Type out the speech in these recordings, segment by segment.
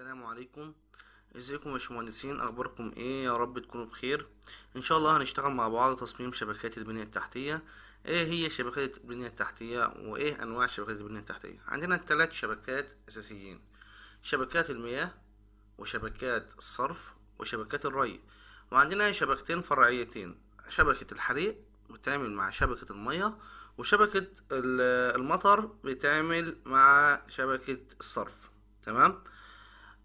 السلام عليكم ازيكم يا باشمهندسين اخباركم ايه يا رب تكونوا بخير ان شاء الله هنشتغل مع بعض تصميم شبكات البنيه التحتيه ايه هي شبكات البنيه التحتيه وايه انواع شبكات البنيه التحتيه عندنا ثلاث شبكات اساسيين شبكات المياه وشبكات الصرف وشبكات الري وعندنا شبكتين فرعيتين شبكه الحريق بتعمل مع شبكه المياه وشبكه المطر بتعمل مع شبكه الصرف تمام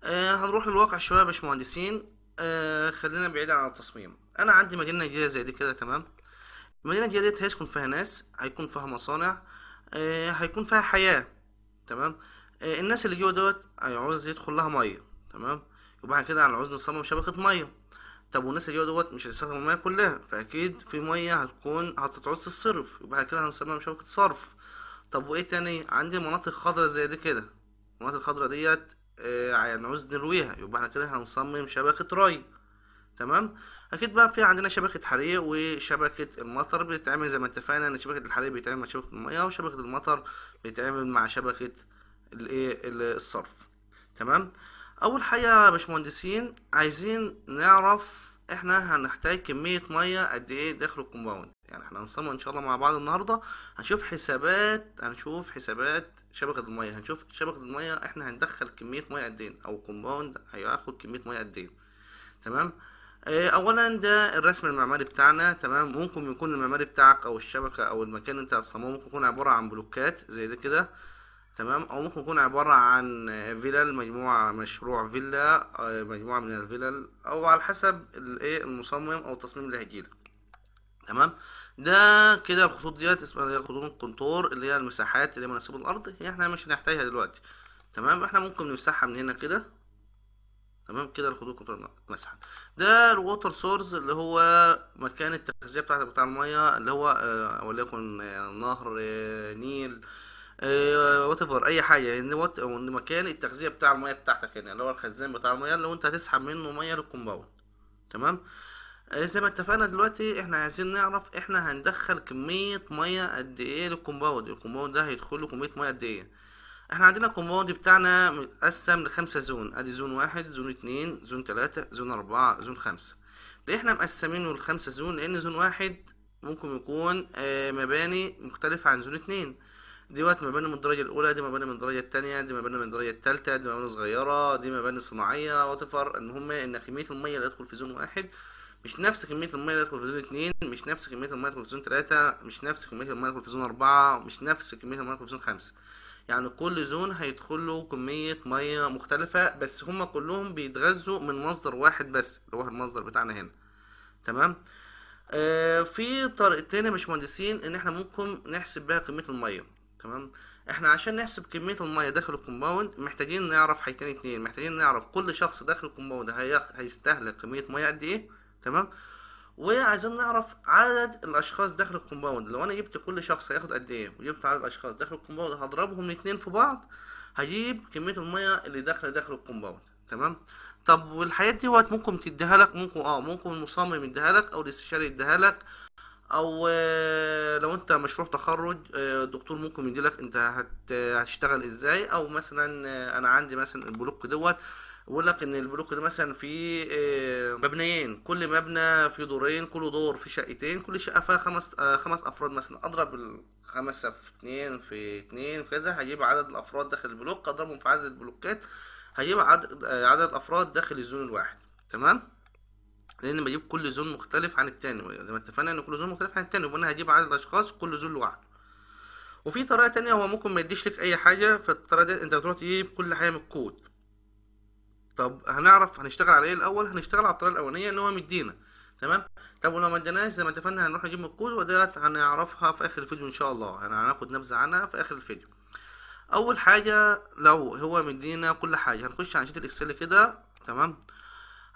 آه هنروح للواقع شويه يا باشمهندسين آه خلينا بعيد عن التصميم انا عندي مدينه جديده زي دي كده تمام المدينه الجديده ديت هيسكن فيها ناس هيكون فيها مصانع آه هيكون فيها حياه تمام آه الناس اللي جوه دوت هيعوز يدخل لها ميه تمام يبقى كده كده عاوز نصمم شبكه ميه طب والناس اللي جوه دوت مش هتستخدم الميه كلها فاكيد في ميه هتكون هتتعوز تتصرف يبقى كده هنسميها شبكه صرف طب وايه تاني عندي مناطق خضراء زي دي كده المناطق الخضراء ديت آه، يعني عاوز نرويها يبقى احنا كده هنصمم شبكة ري تمام اكيد بقى في عندنا شبكة حريق وشبكة المطر بتتعمل زي ما اتفقنا ان شبكة الحريق بيتعمل مع شبكة المية وشبكة المطر بيتعمل مع شبكة الايه الصرف تمام اول حاجة يا باشمهندسين عايزين نعرف احنا هنحتاج كمية مية قد ايه داخل الكومباوند يعني احنا هنصمم ان شاء الله مع بعض النهارده هنشوف حسابات هنشوف حسابات شبكه الميه هنشوف شبكه الميه احنا هندخل كميه ميه قد ايه او كومباوند هياخد كميه ميه قد ايه تمام آه، اولا ده الرسم المعماري بتاعنا تمام ممكن يكون المعماري بتاعك او الشبكه او المكان اللي انت هتصممه ممكن يكون عباره عن بلوكات زي ده كده تمام او ممكن يكون عباره عن فيلل مجموعه مشروع فيلا آه، مجموعه من الفيلل او على حسب الايه المصمم او التصميم اللي هيجيلك تمام ده كده الخطوط ديت اسمها خطوط الكونتور اللي هي المساحات اللي مناسبه الارض هي احنا مش هنحتاجها دلوقتي تمام احنا ممكن نمسحها من هنا كده تمام كده الخطوط الكونتور اتمسحت ده الووتر سورس اللي هو مكان التغذيه بتاعت بتاع الميه اللي هو آه وليكن آه نهر آه نيل وات آه، ايفر اي حاجه يعني مكان التغذيه بتاع الميه بتاعتك هنا اللي هو الخزان بتاع الميه اللي انت هتسحب منه ميه للكومباوند تمام آه، زي ما اتفقنا دلوقتي احنا عايزين نعرف احنا هندخل كمية مية قد ايه للكومباوند الكومباوند ده هيدخله كمية مية قد ايه احنا عندنا الكومباوند بتاعنا متقسم لخمسة زون ادي زون واحد زون اتنين زون تلاتة زون اربعة زون خمسة ليه احنا مقسمينه لخمسة زون لان زون واحد ممكن يكون آه، مباني مختلفة عن زون اتنين دوت مباني من الدرجة الأولى دي مباني من الدرجة التانية دي مباني من الدرجة التالتة دي مباني صغيرة دي مباني صناعية وتفر المهم إن كمية المية اللي يدخل في زون واحد مش نفس كميه الميه اللي هتدخل في زون اتنين مش نفس كميه الميه اللي هتدخل في زون تلاتة مش نفس كميه الميه اللي هتدخل في زون اربعة مش نفس كميه الميه اللي هتدخل في زون خمسة يعني كل زون هيدخل له كميه ميه مختلفه بس هما كلهم بيتغذوا من مصدر واحد بس اللي هو المصدر بتاعنا هنا تمام آه في طريقتين يا باشمهندسين ان احنا ممكن نحسب بيها كميه الميه تمام احنا عشان نحسب كميه الميه داخل الكومباوند محتاجين نعرف حاجتين اتنين محتاجين نعرف كل شخص داخل الكومباوند هيستهلك كميه ميه قد ايه تمام وعايزين نعرف عدد الاشخاص داخل الكومباوند لو انا جبت كل شخص هياخد قد ايه وجبت عدد الاشخاص داخل الكومباوند هضربهم الاتنين في بعض هجيب كميه الميه اللي داخله داخل الكومباوند تمام طب والحاجات دي وقت ممكن تديها لك ممكن اه ممكن المصمم يديها لك او الاستشاري يديها لك او آه، لو انت مشروع تخرج الدكتور آه، ممكن يدي لك انت هتشتغل ازاي او مثلا آه، انا عندي مثلا البلوك دوت بيقول لك ان البلوك ده مثلا فيه آه، مبنيين كل مبنى فيه دورين كل دور فيه شقتين كل شقه فيها خمس آه، خمس افراد مثلا اضرب الخمسه في اتنين في اتنين في كذا هجيب عدد الافراد داخل البلوك اضربهم في عدد البلوكات هجيب عدد آه، عدد الافراد داخل الزون الواحد تمام لان بجيب كل زون مختلف عن التاني زي ما اتفقنا ان كل زون مختلف عن التاني وانا هجيب عدد الاشخاص كل زون لوحده وفي طريقه تانية هو ممكن ما يديش لك اي حاجه فالطريقه دي انت بتروح تجيب كل حاجه من الكود طب هنعرف هنشتغل على ايه الاول هنشتغل على الطريقه الاولانيه ان هو مدينا تمام طب ولو ما اديناش زي ما اتفقنا هنروح نجيب الكود وديت هنعرفها في اخر الفيديو ان شاء الله يعني هناخد نبذه عنها في اخر الفيديو اول حاجه لو هو مدينا كل حاجه هنخش على شيت الاكسل كده تمام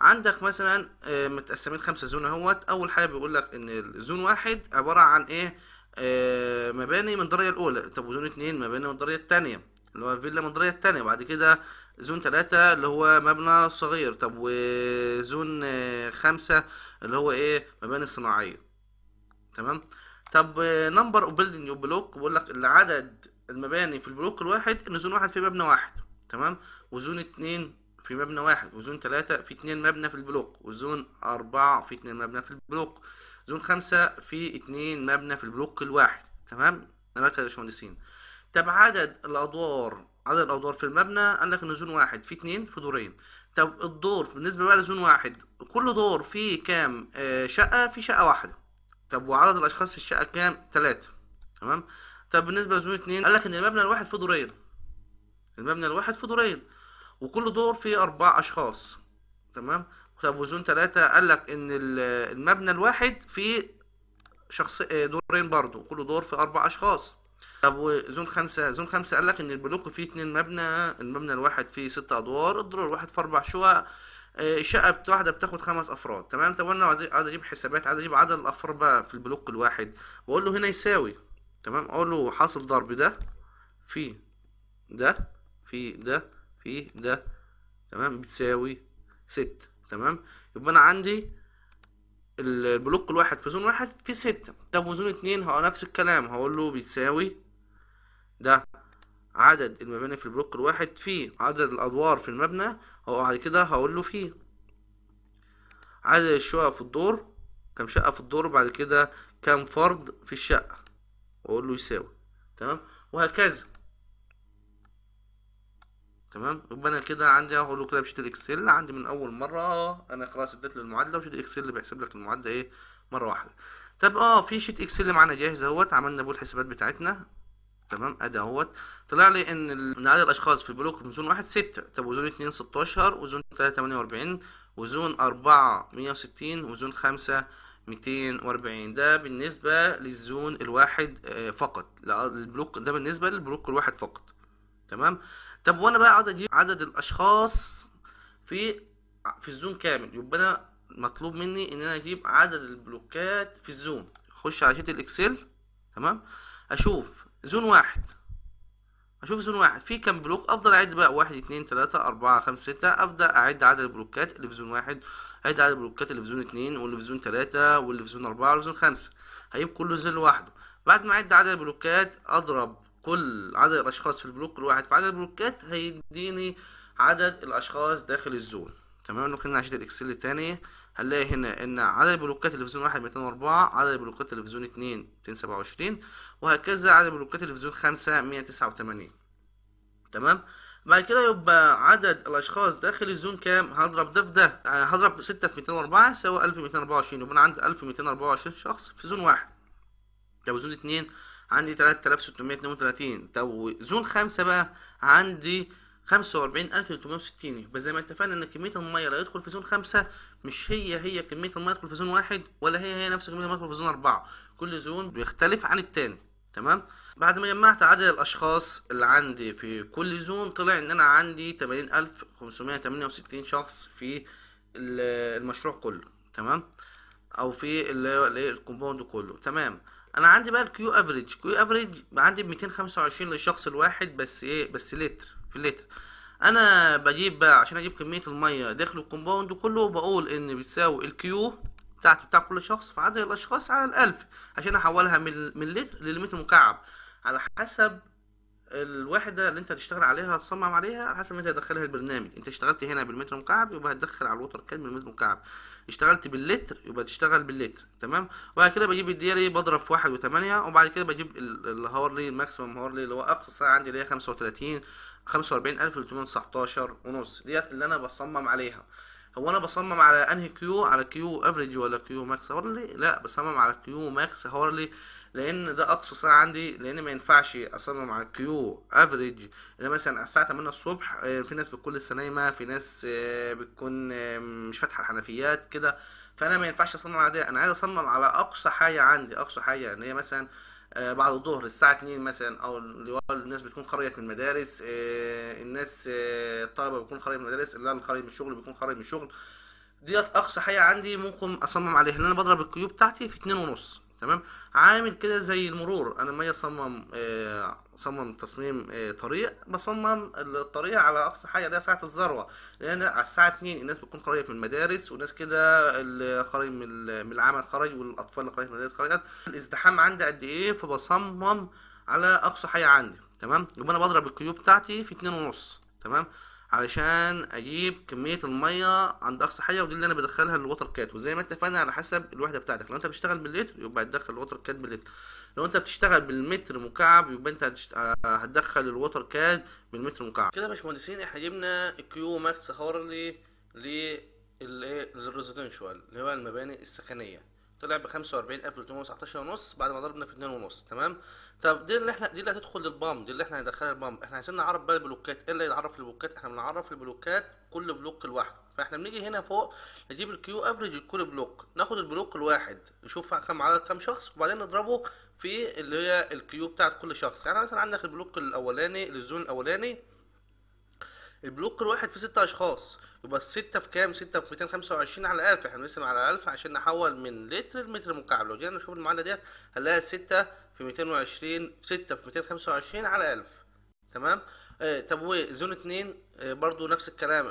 عندك مثلا آه، متقسمين خمسة زون اهوت اول حاجه بيقول لك ان الزون واحد عباره عن ايه آه، مباني من الدرجه الاولى طب وزون اتنين مباني من الدرجه الثانيه اللي هو فيلا من الدرجه الثانيه وبعد كده زون تلاتة اللي هو مبنى صغير طب وزون خمسة اللي هو ايه مباني صناعية تمام طب نمبر اوف بيلدينج اوف بلوك بيقول لك العدد المباني في البلوك الواحد ان زون واحد فيه مبنى واحد تمام وزون اتنين في مبنى واحد وزون تلاتة في اتنين مبنى في البلوك وزون أربعة في اتنين مبنى في البلوك زون خمسة في اتنين مبنى في البلوك الواحد تمام نركز يا باشمهندسين طب عدد الأدوار عدد الادوار في المبنى قال لك ان زون واحد فيه اتنين في دورين طب الدور بالنسبه بقى لزون واحد كل دور فيه كام آه، شقه في شقه واحده طب وعدد الاشخاص في الشقه كام ثلاثه تمام طب بالنسبه لزون اتنين قال لك ان المبنى الواحد فيه دورين المبنى الواحد فيه دورين وكل دور فيه اربع اشخاص تمام طب وزون ثلاثة قال لك ان المبنى الواحد فيه شخص آه، دورين برضو كل دور فيه اربع اشخاص طب وزون خمسة زون خمسة قال لك ان البلوك فيه اتنين مبنى المبنى الواحد فيه ست ادوار الدور الواحد فيه اربع شقق آه، الشقة واحدة بتاخد خمس افراد تمام طب انا عايز اجيب حسابات عايز اجيب عدد الافراد بقى في البلوك الواحد واقول له هنا يساوي تمام اقول له حاصل ضرب ده في ده في ده في ده تمام بتساوي ست تمام يبقى انا عندي البلوك الواحد في زون واحد في ستة طب وزون اتنين هو نفس الكلام هقول له بيتساوي ده عدد المباني في البلوك الواحد فيه عدد الأدوار في المبنى هو بعد كده هقول له فيه عدد الشقق في الدور كم شقة في الدور بعد كده كم فرد في الشقة واقول له يساوي تمام وهكذا تمام يبقى انا كده عندي اهو لو كده بشيت الاكسل عندي من اول مره انا خلاص اديت له المعادله وشيت الاكسل بيحسب لك المعادله ايه مره واحده طب اه في شيت اكسل معانا جاهز اهوت عملنا بيه الحسابات بتاعتنا تمام ادي اهوت طلع لي ان ان عدد الاشخاص في البلوك من زون واحد ستة طب وزون اتنين ستاشر وزون تلاتة تمانية واربعين وزون أربعة مية وستين وزون خمسة ميتين واربعين ده بالنسبة للزون الواحد آه، فقط البلوك ده بالنسبة للبلوك الواحد فقط تمام طب وانا بقى اقعد اجيب عدد الاشخاص في في الزوم كامل يبقى انا مطلوب مني ان انا اجيب عدد البلوكات في الزوم اخش على شيت الاكسل تمام اشوف زون واحد اشوف زون واحد في كام بلوك افضل اعد بقى واحد اتنين تلاتة اربعة خمسة ستة ابدا اعد عدد البلوكات اللي في زون واحد اعد عدد البلوكات اللي في زون اتنين واللي في زون تلاتة واللي في زون اربعة واللي في زون خمسة هجيب كل زون لوحده بعد ما اعد عدد البلوكات اضرب كل عدد الاشخاص في البلوك الواحد في عدد البلوكات هيديني عدد الاشخاص داخل الزون تمام لو كنا عشان الاكسل تاني هنلاقي هنا ان عدد البلوكات اللي في زون 1 204 عدد البلوكات اللي في زون 2 227 وهكذا عدد البلوكات اللي في زون 5 189 تمام بعد كده يبقى عدد الاشخاص داخل الزون كام هضرب ده في ده آه، هضرب 6 في 204 يساوي 1224 يبقى انا عندي 1224 شخص في زون واحد طب زون 2 عندي 3632 طب زون خمسة بقى عندي 45360 يبقى زي ما اتفقنا ان كميه الميه اللي هيدخل في زون 5 مش هي هي كميه الميه تدخل في زون واحد ولا هي هي نفس كميه الميه تدخل في زون 4 كل زون بيختلف عن التاني تمام بعد ما جمعت عدد الاشخاص اللي عندي في كل زون طلع ان انا عندي 80568 شخص في المشروع كله تمام او في الكومباوند كله تمام انا عندي بقى الكيو افريج كيو افريج عندي ب 225 للشخص الواحد بس ايه بس لتر في اللتر انا بجيب بقى عشان اجيب كميه الميه داخل الكومباوند كله بقول ان بتساوي الكيو بتاعت بتاع كل شخص في عدد الاشخاص على الالف عشان احولها من من لتر للمتر مكعب على حسب الوحده اللي انت هتشتغل عليها هتصمم عليها على حسب ما انت هتدخلها البرنامج انت اشتغلت هنا بالمتر مكعب يبقى هتدخل على الوتر كام بالمتر مكعب اشتغلت باللتر يبقى تشتغل باللتر تمام وبعد كده بجيب الديالي بضرب في واحد وثمانية وبعد كده بجيب الهور لي الماكسيمم هور لي اللي هو اقصى عندي اللي هي 35 45319 ونص ديت اللي انا بصمم عليها هو انا بصمم على انهي كيو على كيو افريج ولا كيو ماكس هارلي لا بصمم على كيو ماكس هارلي لان ده اقصى ساعه عندي لان ما ينفعش اصمم على كيو افريج اللي مثلا الساعه 8 الصبح آه، في ناس بتكون لسه نايمه في ناس آه، بتكون مش فاتحه الحنفيات كده فانا ما ينفعش اصمم على ده انا عايز اصمم على اقصى حاجه عندي اقصى حاجه ان هي مثلا آه، بعد الظهر الساعة 2 مثلا أو اللي الناس بتكون خرجت من المدارس الناس الطلبة بتكون خارج من المدارس اللي خارج من الشغل بيكون خارج من الشغل ديت أقصى حاجة عندي ممكن أصمم عليها لأن أنا بضرب الكيوب بتاعتي في اتنين ونص تمام عامل كده زي المرور انا ما اصمم آه صمم تصميم آه طريق بصمم الطريق على اقصى حاجه اللي هي ساعه الذروه لان على الساعه 2 الناس بتكون خارجه من المدارس وناس كده اللي خارج من العمل خرج والاطفال اللي خارج من المدارس خرجت الازدحام عندي قد ايه فبصمم على اقصى حاجه عندي تمام يبقى انا بضرب الكيوب بتاعتي في 2.5 ونص تمام علشان اجيب كميه الميه عند اقصى حاجه ودي اللي انا بدخلها للوتر كات وزي ما اتفقنا على حسب الوحده بتاعتك لو انت بتشتغل باللتر يبقى هتدخل الوتر كات باللتر لو انت بتشتغل بالمتر مكعب يبقى انت آه، هتدخل الوتر كات بالمتر مكعب كده يا باشمهندسين احنا جبنا الكيو ماكس هورلي للريزيدنشال اللي هو المباني السكنيه طلع ب 45319 ونص بعد ما ضربنا في 2 ونص تمام طب دي اللي احنا دي اللي هتدخل للبام دي اللي احنا هندخلها البام احنا عايزين نعرف بقى البلوكات ايه اللي يعرف البلوكات احنا بنعرف البلوكات كل بلوك لوحده فاحنا بنيجي هنا فوق نجيب الكيو افريج لكل بلوك ناخد البلوك الواحد نشوف كم عدد كم شخص وبعدين نضربه في اللي هي الكيو بتاعت كل شخص يعني مثلا عندك البلوك الاولاني للزون الاولاني البلوك الواحد فيه ستة اشخاص يبقى ستة في كام ستة في 225 على 1000 احنا بنقسم على 1000 عشان نحول من لتر لمتر مكعب لو جينا نشوف المعادلة ديت هنلاقي ستة في 220 في 6 في 225 على 1000 تمام آه طب وزون 2 آه برضو نفس الكلام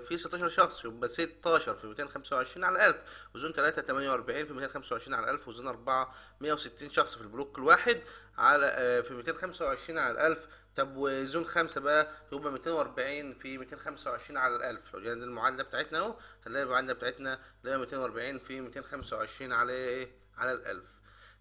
في 16 شخص يبقى 16 في 225 على 1000 وزون 3 48 في 225 على 1000 وزون 4 160 شخص في البلوك الواحد على آه في 225 على 1000 طب وزون 5 بقى يبقى 240 في 225 على 1000 لو جينا المعادله بتاعتنا اهو هنلاقي المعادله بتاعتنا اللي هي 240 في 225 على ايه على 1000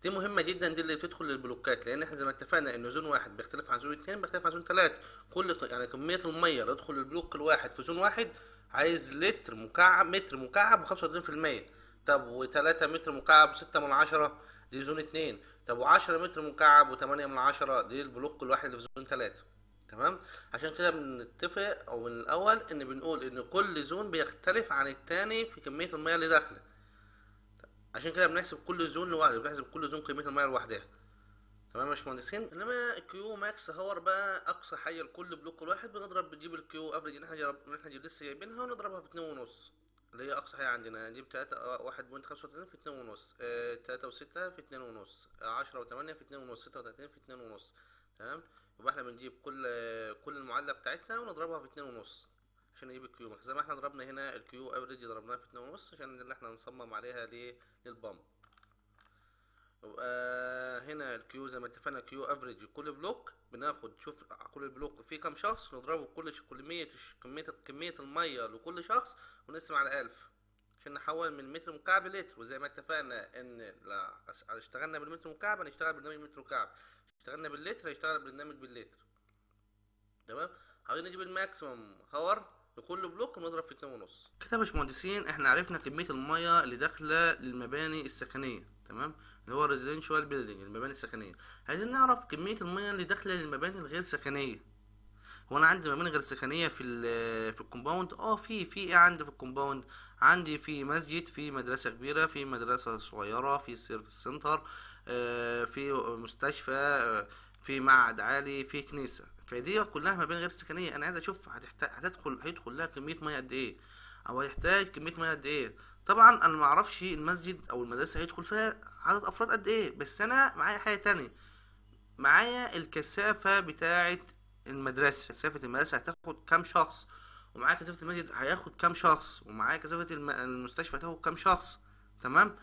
دي مهمه جدا دي اللي بتدخل للبلوكات لان احنا زي ما اتفقنا ان زون واحد بيختلف عن زون اثنين بيختلف عن زون ثلاثه كل يعني كميه الميه اللي تدخل البلوك الواحد في زون واحد عايز لتر مكعب متر مكعب ب 35% طب و3 متر مكعب 6 من 10 دي زون اثنين طب و10 متر مكعب و8 من 10 دي البلوك الواحد اللي في زون ثلاثه تمام عشان كده بنتفق او من الاول ان بنقول ان كل زون بيختلف عن الثاني في كميه الميه اللي داخله عشان كده بنحسب كل زون لوحده بنحسب كل زون قيمتها الميه لوحدها تمام يا باشمهندسين انما كيو ماكس هور بقى اقصى حيه لكل بلوك الواحد بنضرب بنجيب الكيو افريج اللي احنا اللي احنا لسه جايبينها ونضربها في اتنين ونص اللي هي اقصى حاجه عندنا نجيب 3 آه، واحد بوينت خمسة في اتنين ونص آه، تلاتة وستة في اتنين ونص آه، عشرة 8 في اتنين ونص ستة في اتنين ونص تمام يبقى احنا بنجيب كل كل المعادله بتاعتنا ونضربها في اتنين ونص عشان نجيب ايه الكيو ماكس زي ما احنا ضربنا هنا الكيو افريج ضربناها في 2.5 عشان اللي احنا نصمم عليها للبامب يبقى هنا الكيو زي ما اتفقنا كيو افريج كل بلوك بناخد شوف كل بلوك فيه كام شخص نضربه كل كمية كمية كمية المية لكل شخص ونقسم على 1000 عشان نحول من متر مكعب لتر وزي ما اتفقنا ان لا اشتغلنا بالمتر مكعب هنشتغل برنامج متر مكعب اشتغلنا باللتر هنشتغل برنامج باللتر تمام عاوزين نجيب الماكسيمم هاور لكل بلوك بنضرب في 2.5 ونص كده يا باشمهندسين احنا عرفنا كميه الميه اللي داخله للمباني السكنيه تمام اللي هو ريزيدنشال بيلدينج المباني السكنيه عايزين نعرف كميه الميه اللي داخله للمباني الغير سكنيه هو انا عندي مباني غير سكنيه في في الكومباوند اه في في ايه عندي في الكومباوند عندي في مسجد في مدرسه كبيره في مدرسه صغيره في سيرفيس سنتر آه، في مستشفى آه، في معهد عالي في كنيسه فدي كلها ما بين غير السكنيه انا عايز اشوف هتحتاج هتدخل هيدخل لها كميه ميه قد ايه او هيحتاج كميه ميه قد ايه طبعا انا ما اعرفش المسجد او المدرسه هيدخل فيها عدد افراد قد ايه بس انا معايا حاجه تانية معايا الكثافه بتاعه المدرسه كثافه المدرسه هتاخد كام شخص ومعايا كثافه المسجد هياخد كام شخص ومعايا كثافه المستشفى هتاخد كام شخص تمام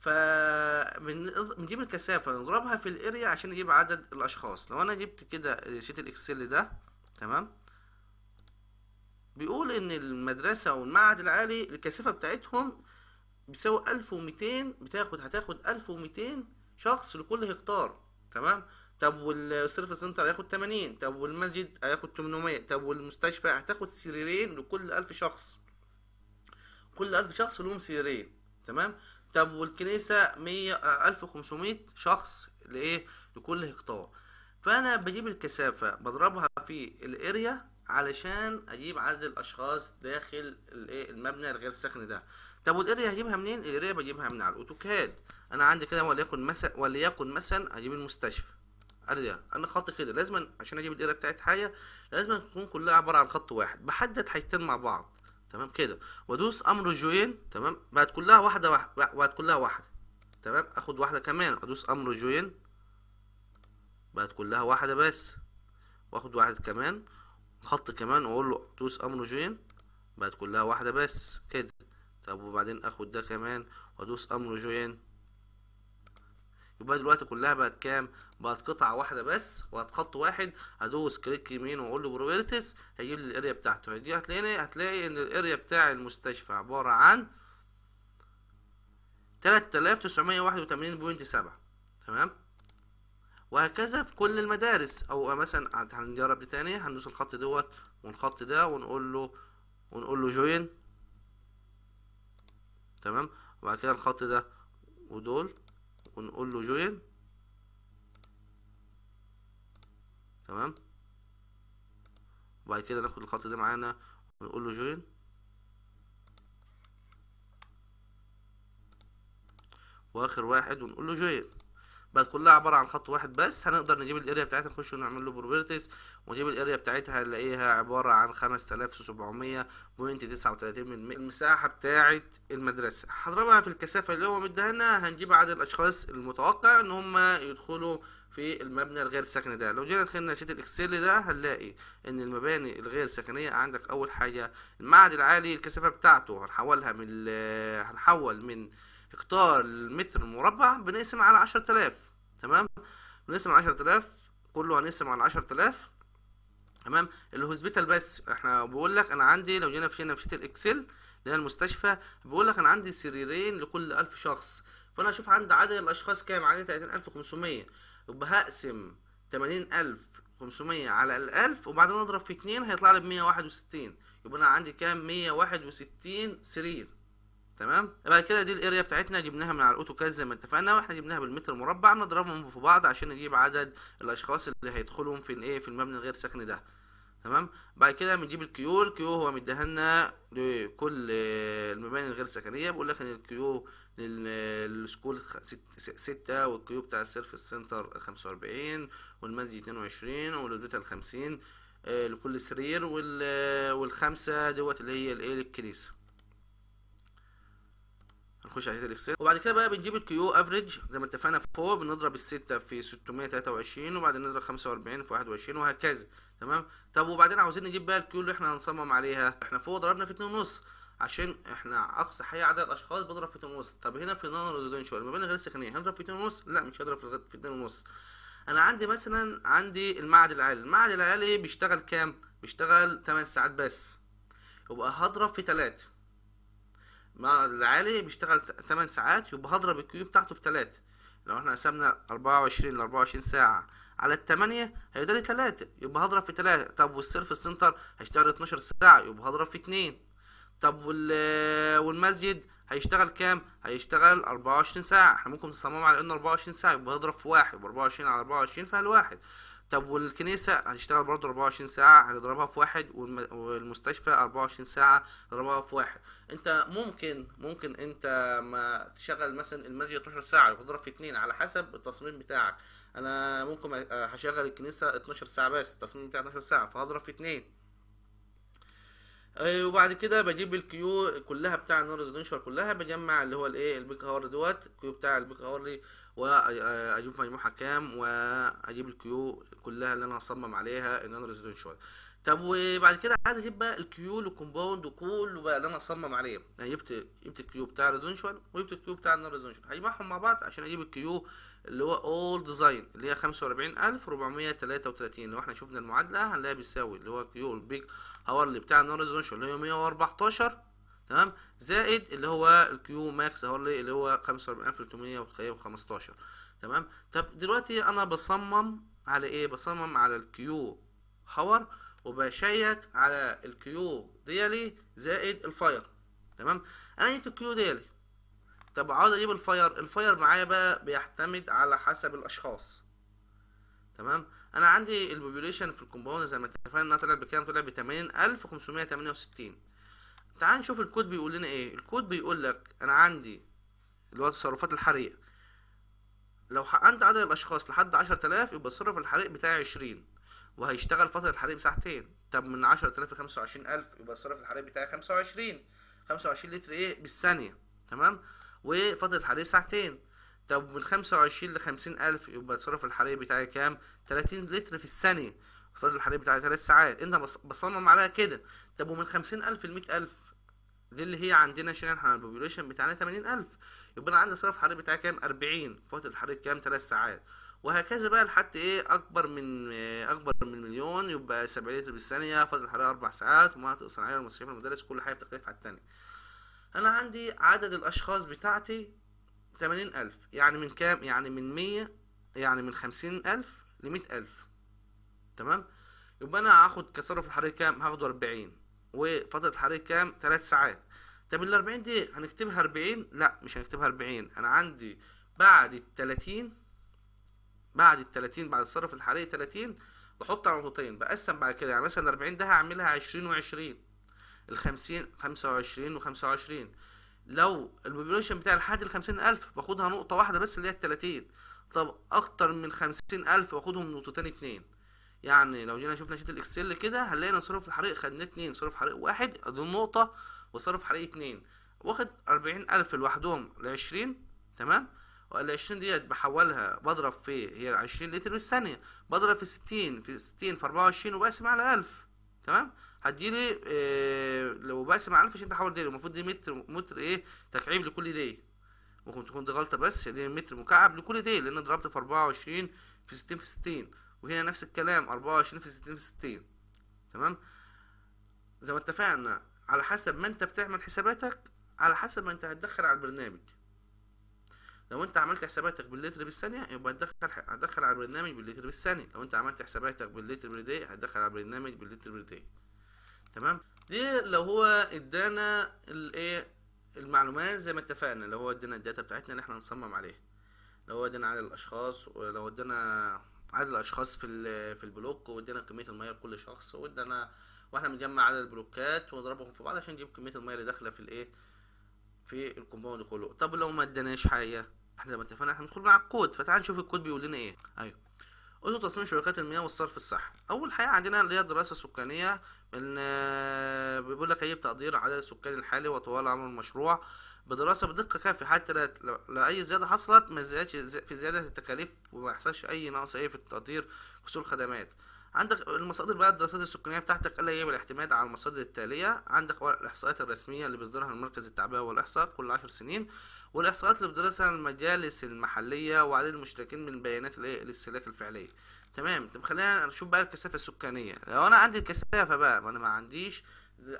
فمن نجيب الكثافة نضربها في الاريا عشان نجيب عدد الأشخاص لو أنا جبت كده شيت الإكسل ده تمام بيقول إن المدرسة والمعهد العالي الكثافة بتاعتهم بيساوي ألف ومتين بتاخد هتاخد ألف ومتين شخص لكل هكتار تمام طب والسيرفيس سنتر هياخد 80 طب والمسجد هياخد 800 طب والمستشفى هتاخد سريرين لكل 1000 شخص كل 1000 شخص لهم سريرين تمام طب والكنيسة مية آه، ألف وخمسمائة شخص لإيه لكل هكتار فأنا بجيب الكثافة بضربها في الاريا علشان أجيب عدد الأشخاص داخل الإيه المبنى الغير ساكن ده طب والاريا هجيبها منين الاريا بجيبها من على الأوتوكاد أنا عندي كده وليكن مثلا وليكن مثلا أجيب المستشفى اريا انا خط كده لازم عشان اجيب الاريا بتاعت حاجه لازم تكون كلها عباره عن خط واحد بحدد حاجتين مع بعض تمام كده وادوس امر جوين تمام بعد كلها واحده واحده بعد كلها واحده تمام اخد واحده كمان ادوس امر جوين بعد كلها واحده بس واخد واحده كمان خط كمان واقول له دوس امر جوين بعد كلها واحده بس كده طب وبعدين اخد ده كمان وادوس امر جوين يبقى دلوقتي كلها بقت كام بقت قطعه واحده بس بقت خط واحد هدوس كليك يمين واقول له بروبرتيز هيجيب لي الاريا بتاعته هيجي هتلاقي هتلاقي ان الاريا بتاع المستشفى عباره عن 3981.7 تمام وهكذا في كل المدارس او مثلا هنجرب دي تاني هندوس الخط دوت والخط ده ونقول له ونقول له جوين تمام وبعد كده الخط ده ودول ونقول له جوين تمام وبعد كده ناخد الخط ده معانا ونقول له جوين واخر واحد ونقول له جوين بقت كلها عباره عن خط واحد بس هنقدر نجيب الاريا بتاعتها نخش ونعمل له بروبرتيز ونجيب الاريا بتاعتها نلاقيها عباره عن 5700.39 من المساحه بتاعه المدرسه هضربها في الكثافه اللي هو مديها لنا هنجيب عدد الاشخاص المتوقع ان هم يدخلوا في المبنى الغير سكني ده لو جينا دخلنا شيت الاكسل ده هنلاقي ان المباني الغير سكنيه عندك اول حاجه المعهد العالي الكثافه بتاعته هنحولها من آه، هنحول من هكتار لمتر مربع بنقسم على 10000 تمام بنقسم على 10000 كله هنقسم على 10000 تمام الهوسبيتال بس احنا بقول لك انا عندي لو جينا في هنا في شيت الاكسل ده المستشفى بقول لك انا عندي سريرين لكل 1000 شخص فانا اشوف عندي عدد الاشخاص كام عندي 30500 يبقى هقسم تمانين ألف خمسمية على الألف وبعدين أضرب في اتنين هيطلع لي بمية واحد وستين يبقى أنا عندي كام مية واحد وستين سرير تمام يبقى كده دي الاريا بتاعتنا جبناها من على الاوتوكاد زي ما اتفقنا واحنا جبناها بالمتر مربع نضربهم في بعض عشان نجيب عدد الاشخاص اللي هيدخلهم في الايه في المبنى الغير سكني ده تمام بعد كده بنجيب الكيو الكيو هو مديها لنا لكل المباني الغير سكنيه بيقول لك ان الكيو للسكول ستة والكيو بتاع السيرفس سنتر خمسة وأربعين والمسجد اتنين وعشرين 50 آه، لكل سرير والخمسة دوت اللي هي الايه الكنيسة بنخش على الاكسل وبعد كده بقى بنجيب الكيو افريج زي ما اتفقنا فوق بنضرب الستة في 623 وبعدين نضرب 45 في 21 وهكذا تمام طب وبعدين عاوزين نجيب بقى الكيو اللي احنا هنصمم عليها احنا فوق ضربنا في 2 ونص عشان احنا اقصى حي عدد اشخاص بنضرب في 2 ونص طب هنا في نون ريزيدنشال المباني غير السكنيه هنضرب في 2 ونص لا مش هضرب في 2 ونص انا عندي مثلا عندي المعهد العالي المعهد العالي بيشتغل كام بيشتغل 8 ساعات بس يبقى هضرب في 3 العالي بيشتغل 8 ساعات يبقى هضرب الكيو بتاعته في 3 لو احنا قسمنا 24 ل 24 ساعة على التمانية هيبقى لي يبقى هضرب في تلاتة طب والسيرف سنتر هيشتغل 12 ساعة يبقى هضرب في اتنين طب وال والمسجد هيشتغل كام؟ هيشتغل 24 ساعة، احنا ممكن نصمم على انه 24 ساعة يبقى هضرب في واحد يبقى 24 على 24 فهل واحد، طب والكنيسة هنشتغل برضو 24 ساعة هنضربها في واحد والمستشفى 24 ساعة نضربها في واحد انت ممكن ممكن انت ما تشغل مثلا المسجد 12 ساعة وتضرب في اتنين على حسب التصميم بتاعك انا ممكن هشغل الكنيسة 12 ساعة بس التصميم بتاعي 12 ساعة فهضرب في اتنين آه، وبعد كده بجيب الكيو كلها بتاع النون ريزيدنشال كلها بجمع اللي هو الايه البيك هاور دوت الكيو بتاع البيك هاور واجيب مجموعها كام واجيب الكيو كلها اللي انا هصمم عليها ان انا ريزيدنشال طب وبعد كده عايز اجيب بقى الكيو والكومباوند وكله بقى اللي انا اصمم عليه انا يعني جبت جبت الكيو بتاع الريزونشوال وجبت الكيو بتاع النون ريزونشوال هجمعهم مع بعض عشان اجيب الكيو اللي هو اول ديزاين اللي هي 45433 لو احنا شفنا المعادله هنلاقيها بتساوي اللي هو كيو البيج اللي بتاع النون ريزونشوال اللي هي 114 تمام زائد اللي هو الكيو ماكس اهو اللي هو 315 تمام طب دلوقتي انا بصمم على ايه بصمم على الكيو هاور وبشيك على الكيو ديالي زائد الفاير تمام انا جبت الكيو ديالي طب عاوز اجيب الفاير الفاير معايا بقى بيعتمد على حسب الاشخاص تمام انا عندي البوبوليشن في الكومباوند زي ما اتفقنا انها طلعت بكام طلعت ب 80568 تعال نشوف الكود بيقول لنا ايه الكود بيقول لك انا عندي اللي هو التصرفات الحريق لو حقنت عدد الاشخاص لحد عشرة آلاف يبقى الصرف الحريق بتاعي عشرين وهيشتغل فترة الحريق ساعتين طب من عشرة آلاف لخمسة وعشرين ألف يبقى الصرف الحريق بتاعي خمسة وعشرين خمسة وعشرين لتر ايه بالثانية تمام وفترة الحريق ساعتين طب من خمسة وعشرين لخمسين ألف يبقى الصرف الحريق بتاعي كام تلاتين لتر في الثانية فترة الحريق بتاعي تلات ساعات انت بصمم عليها كده طب ومن خمسين ألف لمية ألف دي اللي هي عندنا شنو احنا البوبيوليشن بتاعنا 80000 يبقى انا عندي صرف حراري بتاعي كام 40 فتره حرارة كام 3 ساعات وهكذا بقى لحد ايه اكبر من اكبر من مليون يبقى 70 لتر بالثانيه فتره حرارة 4 ساعات ومناطق صناعيه والمصاريف المدارس كل حاجه بتختلف على الثانيه انا عندي عدد الاشخاص بتاعتي 80000 يعني من كام يعني من 100 يعني من 50000 ل 100000 تمام يبقى انا هاخد كصرف الحراري كام هاخده 40 وفتره الحريق كام ثلاث ساعات طب ال 40 دي هنكتبها 40 لا مش هنكتبها 40 انا عندي بعد ال 30 بعد ال 30 بعد الصرف الحريق 30 بحط على نقطتين بقسم بعد كده يعني مثلا 40 ده هعملها 20 و20 ال 50 25 و25 لو البوبيوليشن بتاع لحد ال 50000 باخدها نقطه واحده بس اللي هي ال 30 طب اكتر من 50000 باخدهم نقطتين اتنين يعني لو جينا شفنا شيت الاكسل كده هنلاقي ان صرف الحريق خدنا اتنين صرف حريق واحد ادي النقطة وصرف حريق اتنين واخد أربعين ألف لوحدهم لعشرين تمام والعشرين ديت بحولها بضرب في هي عشرين لتر بالثانية بضرب في ستين في ستين في أربعة وعشرين وبقسم على ألف تمام هتجيلي إيه لو بقسم على ألف عشان تحول ديلي المفروض دي متر متر إيه تكعيب لكل دي ممكن تكون دي غلطة بس دي متر مكعب لكل دي لأن ضربت في أربعة وعشرين في ستين في ستين وهنا نفس الكلام أربعة وعشرين في ستين في ستين تمام زي ما اتفقنا على حسب ما انت بتعمل حساباتك على حسب ما انت هتدخل على البرنامج لو انت عملت حساباتك باللتر بالثانية يبقى هتدخل هتدخل على البرنامج باللتر بالثانية لو انت عملت حساباتك باللتر بالدي هتدخل على البرنامج باللتر بالدي تمام دي لو هو ادانا الايه المعلومات زي ما اتفقنا لو هو ادانا الداتا بتاعتنا اللي احنا نصمم عليها لو هو ادانا عدد الاشخاص ولو ادانا عدد الاشخاص في في البلوك وادينا كميه الميه لكل شخص وادانا واحنا بنجمع عدد البلوكات ونضربهم في بعض عشان نجيب كميه الميه اللي داخله في الايه في الكومباوند كله طب لو ما اداناش حاجه احنا لما اتفقنا احنا بندخل مع الكود فتعال نشوف الكود بيقول لنا ايه ايوه اصول تصميم شبكات المياه والصرف الصحي اول حاجه عندنا اللي هي الدراسه السكانيه ان بيقول لك ايه تقدير عدد السكان الحالي وطوال عمر المشروع بدراسه بدقه كافيه حتى لو, اي زياده حصلت ما زيادش في زياده التكاليف وما يحصلش اي نقص اي في التقدير وصول الخدمات عندك المصادر بقى الدراسات السكانيه بتاعتك الا يجب الاعتماد على المصادر التاليه عندك الاحصائيات الرسميه اللي بيصدرها المركز التعبئه والاحصاء كل عشر سنين والاحصاءات اللي بتدرسها المجالس المحليه وعدد المشتركين من بيانات الاستهلاك الفعليه تمام طب خلينا نشوف بقى الكثافه السكانيه لو انا عندي الكثافه بقى ما انا ما عنديش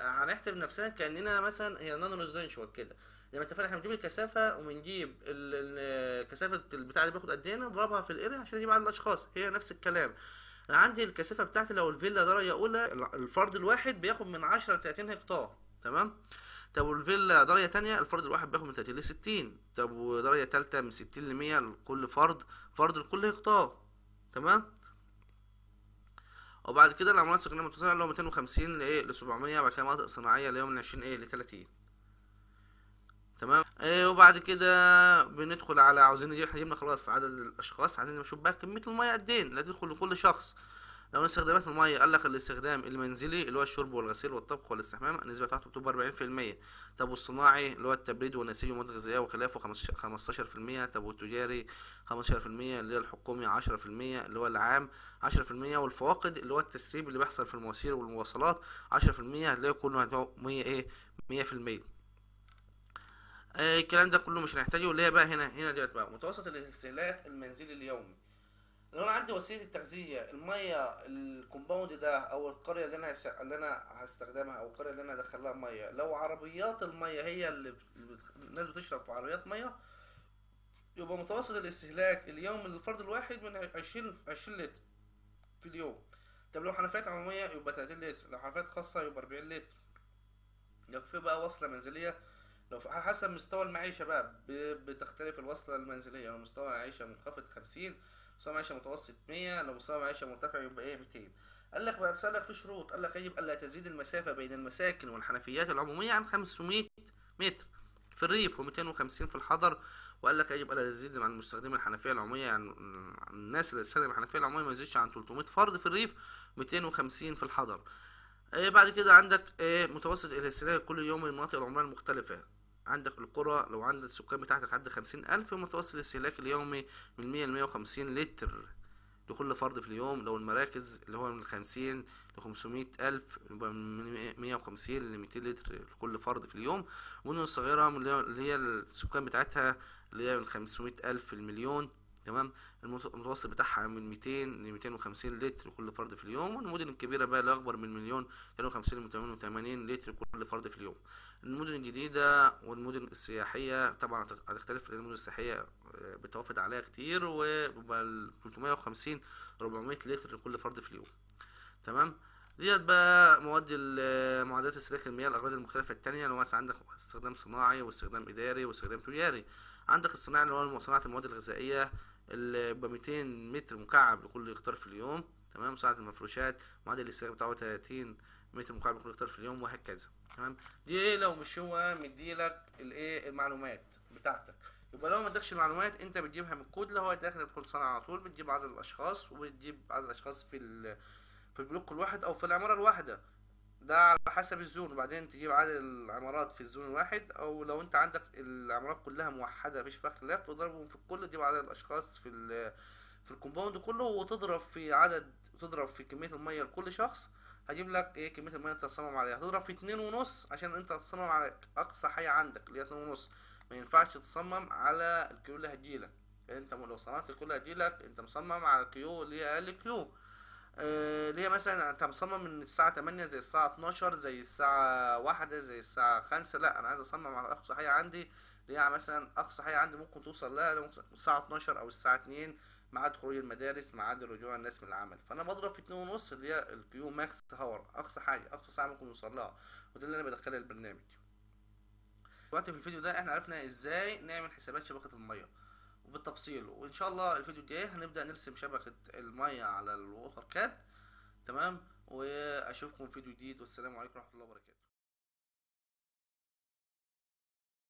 هنحترم نفسنا كاننا مثلا هي نانو ريزيدنشوال كده زي ما اتفقنا احنا بنجيب الكثافه وبنجيب كثافه البتاع اللي باخد قد ايه نضربها في الاريا عشان يجيب عدد الاشخاص هي نفس الكلام انا عندي الكثافه بتاعتي لو الفيلا درجه اولى الفرد الواحد بياخد من 10 ل 30 هكتار تمام طب والفيلا درجه ثانيه الفرد الواحد بياخد من 30 ل 60 طب ودرجه ثالثه من 60 ل 100 لكل فرد فرد لكل هكتار تمام وبعد كده العمارات السكنيه المتوسطه اللي هو 250 لايه ل 700 إيه، وبعد كده مناطق صناعيه اللي هو من 20 ايه ل 30 تمام إيه، وبعد كده بندخل على عاوزين نجيب احنا جبنا خلاص عدد الاشخاص عايزين نشوف بقى كميه الميه قد ايه اللي تدخل لكل شخص لو استخدامات الميه قال لك الاستخدام المنزلي اللي هو الشرب والغسيل والطبخ والاستحمام النسبه بتاعته بتبقى 40% طب والصناعي اللي هو التبريد والنسيج والمواد الغذائيه وخلافه 15% طب والتجاري 15% اللي هو الحكومي 10% اللي هو العام 10% والفواقد اللي هو التسريب اللي بيحصل في المواسير والمواصلات 10% هتلاقي كله 100 ايه 100% آه، الكلام ده كله مش هنحتاجه اللي هي بقى هنا هنا ديت بقى متوسط الاستهلاك المنزلي اليومي لو انا عندي وسيله التغذيه الميه الكومباوند ده او القريه اللي انا اللي انا هستخدمها او القريه اللي انا هدخل لها ميه لو عربيات الميه هي اللي الناس بتشرب في عربيات ميه يبقى متوسط الاستهلاك اليومي للفرد الواحد من 20 20 لتر في اليوم طب لو حنفيات عموميه يبقى 30 لتر لو حنفيات خاصه يبقى 40 لتر لو في بقى وصله منزليه لو على حسب مستوى المعيشة بقى بتختلف الوصلة المنزلية لو مستوى المعيشه منخفض خمسين مستوى معيشة متوسط مية لو مستوى معيشة مرتفع يبقى ايه ميتين قال لك بقى بسلك في شروط قال لك يجب ألا تزيد المسافة بين المساكن والحنفيات العمومية عن 500 متر في الريف و250 في الحضر وقال لك يجب ألا تزيد عن مستخدمي الحنفية العمومية يعني الناس اللي تستخدم الحنفية العمومية ما يزيدش عن 300 فرد في الريف 250 في الحضر إيه، بعد كده عندك إيه، متوسط الاستهلاك كل يوم للمناطق العمرية المختلفة عندك القرى لو عندك السكان بتاعتك عدى خمسين ألف متوسط الاستهلاك اليومي من مية لمية وخمسين لتر لكل فرد في اليوم لو المراكز اللي هو من خمسين لخمسمية ألف يبقى من مية وخمسين لميتين لتر لكل فرد في اليوم والمدن الصغيرة اللي هي السكان بتاعتها اللي هي من خمسمية ألف المليون تمام المتوسط بتاعها من 200 ل 250 لتر كل فرد في اليوم والمدن الكبيره بقى اللي اكبر من مليون 52 ل 88 لتر كل فرد في اليوم المدن الجديده والمدن السياحيه طبعا هتختلف لان المدن السياحيه آه، بتوافد عليها كتير وبيبقى 350 400 لتر لكل فرد في اليوم تمام ديت بقى مواد آه، معدات استهلاك المياه الاغراض المختلفه التانية اللي هو عندك استخدام صناعي واستخدام اداري واستخدام تجاري عندك الصناعي اللي هو صناعه المواد الغذائيه ب 200 متر مكعب لكل هكتار في اليوم تمام ساعة المفروشات معدل الاستهلاك بتاعه 30 متر مكعب لكل هكتار في اليوم وهكذا تمام دي ايه لو مش هو مديلك الايه المعلومات بتاعتك يبقى لو ما ادكش المعلومات انت بتجيبها من الكود اللي هو داخل بتدخل صنع على طول بتجيب عدد الاشخاص وبتجيب عدد الاشخاص في في البلوك الواحد او في العماره الواحده ده على حسب الزون وبعدين تجيب عدد العمارات في الزون الواحد او لو انت عندك العمارات كلها موحده مفيش فيها اختلاف تضربهم في الكل تجيب عدد الاشخاص في في الكومباوند كله وتضرب في عدد تضرب في كميه الميه لكل شخص هجيب لك ايه كميه الميه انت تصمم عليها هتضرب في اتنين ونص عشان انت تصمم على اقصى حاجه عندك اللي هي اتنين ونص ما ينفعش تصمم على الكيو اللي هتجيلك انت لو صنعت الكيو اللي هتجيلك انت مصمم على الكيو اللي هي اقل كيو آه، اللي هي مثلا انت مصمم من الساعة 8 زي الساعة 12 زي الساعة 1 زي الساعة 5 لا انا عايز اصمم على اقصى حاجة عندي اللي هي مثلا اقصى حاجة عندي ممكن توصل لها الساعة 12 او الساعة 2 ميعاد خروج المدارس ميعاد رجوع الناس من العمل فانا بضرب في 2 ونص اللي هي الكيو ماكس هاور اقصى حاجة اقصى ساعة ممكن نوصل لها وده اللي انا بدخلها البرنامج دلوقتي في الفيديو ده احنا عرفنا ازاي نعمل حسابات شبكة المية بالتفصيل وان شاء الله الفيديو الجاي هنبدا نرسم شبكه الميه على الووتر كات تمام واشوفكم في فيديو جديد والسلام عليكم ورحمه الله وبركاته